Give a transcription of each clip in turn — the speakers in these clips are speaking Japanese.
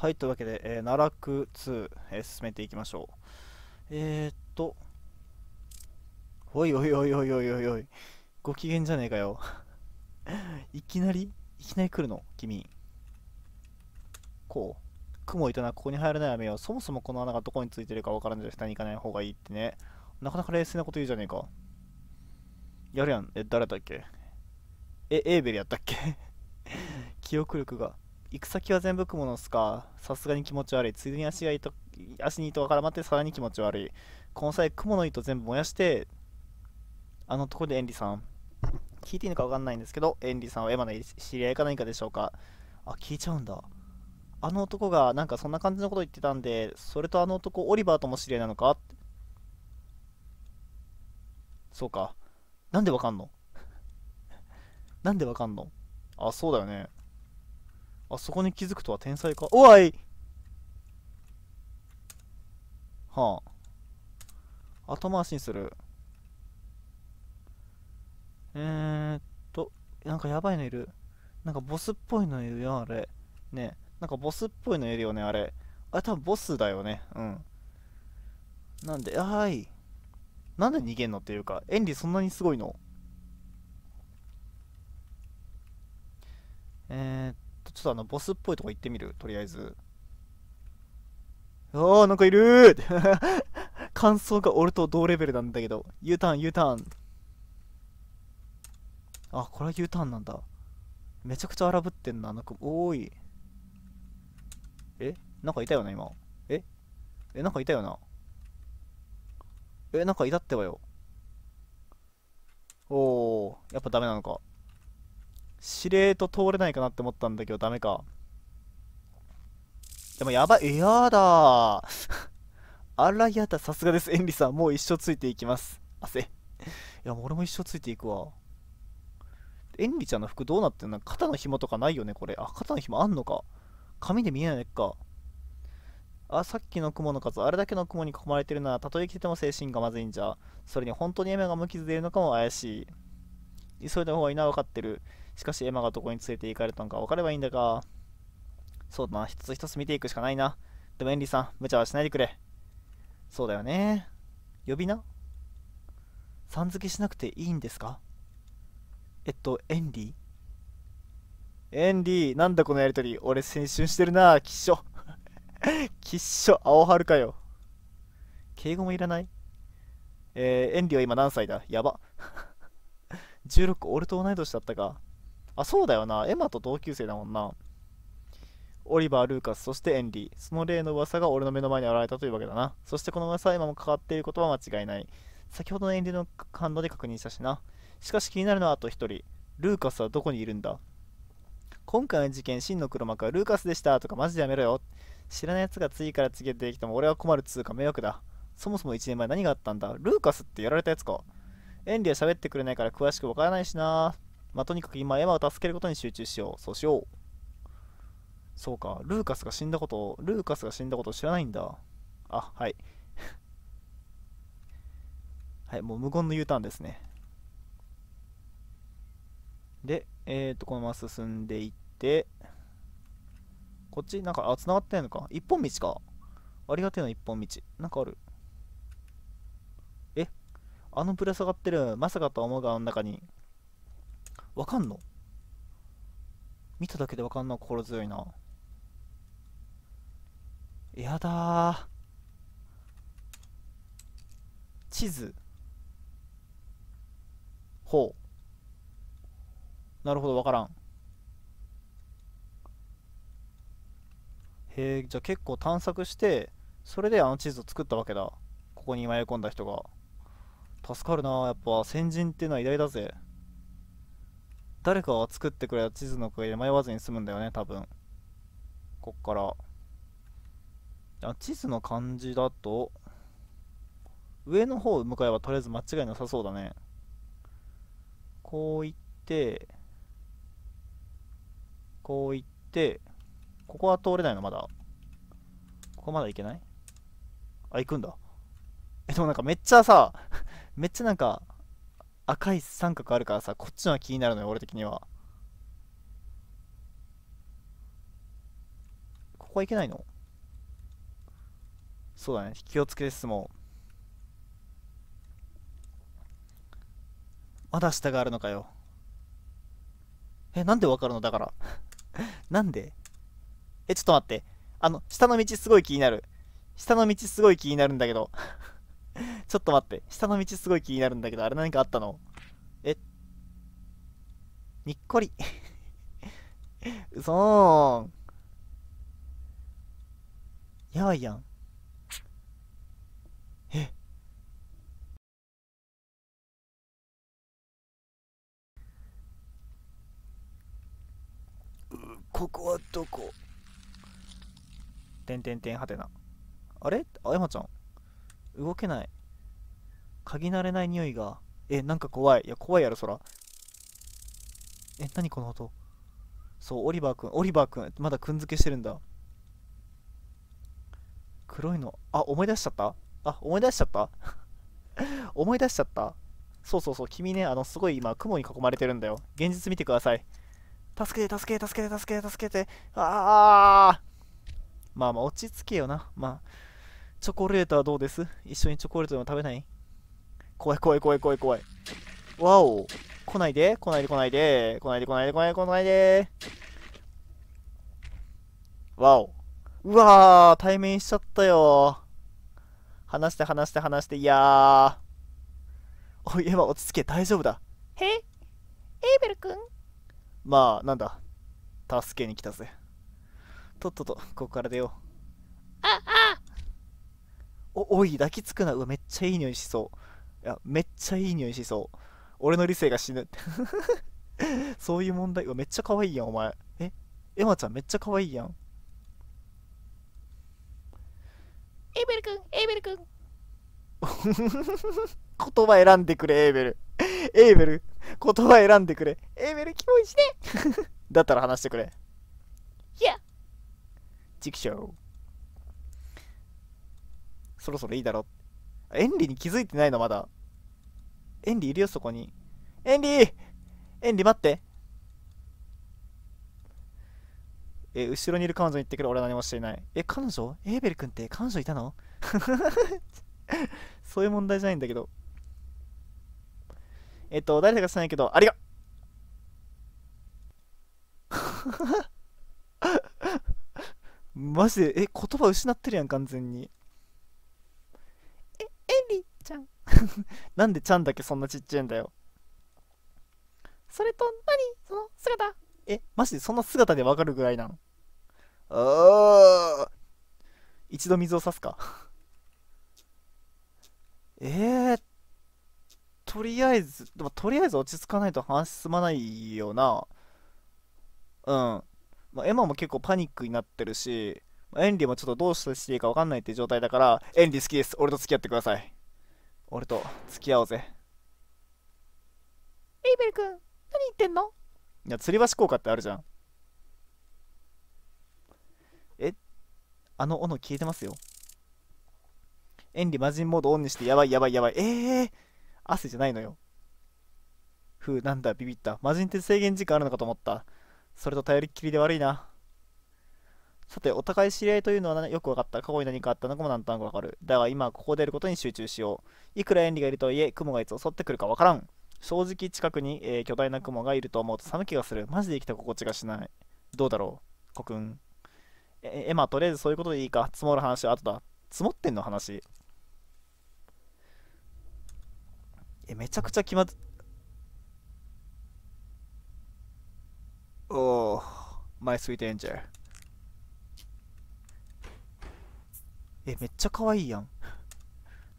はい、というわけで、えー、奈落2、えー、進めていきましょう。えー、っと、おいおいおいおいおいおいおい、ご機嫌じゃねえかよ。いきなりいきなり来るの君。こう。雲いたな、ここに入らない雨よ。そもそもこの穴がどこについてるかわからんじゃ下に行かない方がいいってね。なかなか冷静なこと言うじゃねえか。やるやん。え、誰だっけえ、エーベルやったっけ 記憶力が。行く先は全部雲の巣かさすがに気持ち悪いついでに足が糸足に糸が絡まってさらに気持ち悪いこの際雲の糸全部燃やしてあのところでエンリさん聞いていいのか分かんないんですけどエンリさんはエマの知り合いか何かでしょうかあ聞いちゃうんだあの男がなんかそんな感じのこと言ってたんでそれとあの男オリバーとも知り合いなのかそうかなんでわかんの なんでわかんのあそうだよねあそこに気づくとは天才かおいはあ後回しにするえー、っとなんかやばいのいるなんかボスっぽいのいるよあれねなんかボスっぽいのいるよねあれあれ多分ボスだよねうんなんであーいなんで逃げんのっていうかエンリそんなにすごいのえー、っちょっとあの、ボスっぽいとこ行ってみる、とりあえず。おー、なんかいるー 感想が俺と同レベルなんだけど。U ターン、U ターン。あ、これは U ターンなんだ。めちゃくちゃ荒ぶってんな、なんか、おーい。えなんかいたよな、今。ええ、なんかいたよな。え、なんかいたってばよ。おー、やっぱダメなのか。司令と通れないかなって思ったんだけどダメかでもやばいやだあらやださすがですエンリさんもう一生ついていきます汗いや俺も一生ついていくわエンリちゃんの服どうなってんの肩の紐とかないよねこれあ肩の紐あんのか紙で見えないかあ、さっきの雲の数、あれだけの雲に囲まれてるなら、たとえ来てても精神がまずいんじゃ。それに本当に夢が無傷でいるのかも怪しい。急いだ方がいいな、分かってる。しかしエマがどこに連れて行かれたのか分かればいいんだが。そうだな、一つ一つ見ていくしかないな。でもエンリーさん、無茶はしないでくれ。そうだよね。呼び名さん付けしなくていいんですかえっと、エンリーエンリー、なんだこのやりとり。俺、青春してるな、きっしょ。きっしょ、青春かよ。敬語もいらないえー、エンリーは今何歳だやば。16、俺と同い年だったか。あ、そうだよな。エマと同級生だもんな。オリバー、ルーカス、そしてエンリー。その例の噂が俺の目の前に現れたというわけだな。そしてこの噂は今も関わっていることは間違いない。先ほどのエンリーの感動で確認したしな。しかし気になるのはあと1人。ルーカスはどこにいるんだ今回の事件、真の黒幕はルーカスでしたとかマジでやめろよ。知らない奴が次から次へ出てきても俺は困るつうか迷惑だ。そもそも1年前何があったんだルーカスってやられたやつかエンリーは喋ってくれないから詳しくわからないしなまあ、とにかく今エマを助けることに集中しよう。そうしよう。そうか、ルーカスが死んだこと、ルーカスが死んだこと知らないんだ。あ、はい。はい、もう無言の U ターンですね。で、えっ、ー、と、このまま進んでいって、こっち、なんか、あ、繋がってないのか。一本道か。ありがてえな、一本道。なんかある。えあのぶら下がってる。まさかと思うが、あの中に。わかんの見ただけでわかんの心強いな。やだ地図。ほう。なるほど、わからん。へえ、じゃあ結構探索して、それであの地図を作ったわけだ。ここに迷い込んだ人が。助かるなやっぱ先人ってのは偉大だぜ。誰かが作ってくれた地図のおかげで迷わずに済むんだよね多分こっからあ地図の感じだと上の方を向かえばとりあえず間違いなさそうだねこう行ってこう行ってここは通れないのまだここまだ行けないあ行くんだえでもなんかめっちゃさ めっちゃなんか赤い三角あるからさこっちのが気になるのよ俺的にはここはいけないのそうだね気をつけて進もうまだ下があるのかよえなんでわかるのだから なんでえちょっと待ってあの下の道すごい気になる下の道すごい気になるんだけどちょっと待って。下の道すごい気になるんだけど、あれ何かあったのえにっこり。うそーん。やばいやん。えここはどこてんてんてんはてな。あれあやまちゃん。動けない。嗅ぎ慣れない匂いが。え、なんか怖い。いや、怖いやろ、そら。え、何この音。そう、オリバーくん、オリバーくん、まだくんづけしてるんだ。黒いの。あ、思い出しちゃったあ、思い出しちゃった 思い出しちゃったそうそうそう、君ね、あの、すごい今、雲に囲まれてるんだよ。現実見てください。助けて、助けて、助けて、助けて、助けて。ああまあまあ、落ち着けよな。まあ、チョコレートはどうです一緒にチョコレートでも食べない怖い怖い怖い怖い怖い。わお。来ないで、来ないで来ないで、来ないで来ないで来ないで来ないで。わお。うわー、対面しちゃったよ。話して話して話して、いやー。おい、エマ落ち着け、大丈夫だ。へエイベル君まあ、なんだ。助けに来たぜ。とっとと、ここから出よう。あ、あお、おい、抱きつくな。うわ、めっちゃいい匂いしそう。やめっちゃいい匂いしそう俺の理性が死ぬ そういう問題うわめっちゃ可愛いやんお前えエマちゃんめっちゃ可愛いやんエーベル君エーベル君 言葉選んでくれエーベルエーベル言葉選んでくれエーベル気持いしね だったら話してくれいやチクショーそろそろいいだろエンリに気づいてないのまだエンリーいるよ、そこに。エンリーエンリー待って。え、後ろにいる彼女に言ってくる俺は何もしていない。え、彼女エーベル君って彼女いたの そういう問題じゃないんだけど。えっと、誰だか知らないけど、ありが マジで、え、言葉失ってるやん、完全に。え、エンリー なんでちゃんだけそんなちっちゃいんだよ。それと何、その姿え、マジでそんな姿でわかるぐらいなのああ。一度水を差すか えー、とりあえず、でもとりあえず落ち着かないと話進まないよな。うん。まあ、エマも結構パニックになってるし、エンリもちょっとどうしていいか分かんないって状態だから、エンリ好きです。俺と付き合ってください。俺と付き合おうぜエイベル君何言ってんのいや吊り橋効果ってあるじゃんえあの斧消えてますよ演技魔人モードオンにしてやばいやばいやばいええー、汗じゃないのよふうなんだビビった魔人って制限時間あるのかと思ったそれと頼りっきりで悪いなさて、お互い知り合いというのはよく分かった。過去に何かあったのかもなんとなく分かる。だが今、ここでいることに集中しよう。いくら遠慮がいるとはいえ、雲がいつ襲ってくるか分からん。正直、近くに、えー、巨大な雲がいると思うと寒気がする。マジで生きた心地がしない。どうだろう、コくん。え、エマ、とりあえずそういうことでいいか。積もる話は後だ。積もってんの話。え、めちゃくちゃ気まず。おお、マイスィートエンジェル。え、めっちゃ可愛いやん。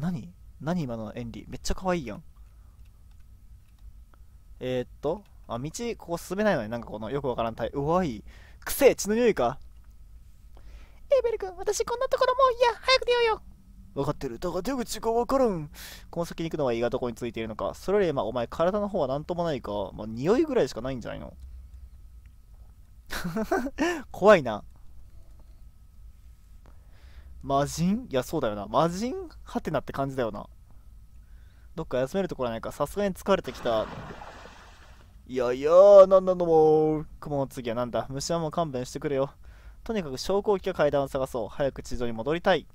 何何今のエンリめっちゃ可愛いやん。えー、っと、あ、道、ここ進めないのになんかこのよくわからんタイうわい。くせえ、血の匂いか。エーベル君、私こんなところもういや、早く出ようよ。分かってる。だが出口が分からん。この先に行くのはいがどこについているのか。それより、まあ、お前、体の方は何ともないか。まあ、匂いぐらいしかないんじゃないの 怖いな。魔人いや、そうだよな。魔人ハテナって感じだよな。どっか休めるところないか。さすがに疲れてきた。いやいやなんなのもう。雲の次はなんだ。虫はもう勘弁してくれよ。とにかく昇降機か階段を探そう。早く地上に戻りたい。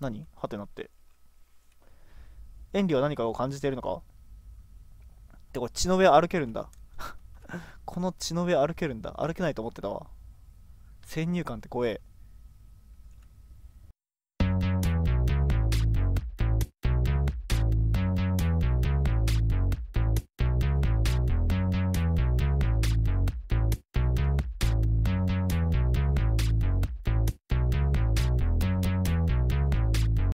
何ハテナって。遠慮は何かを感じているのかってこれ血の上歩けるんだ。この血の上歩けるんだ。歩けないと思ってたわ。先入観って怖え。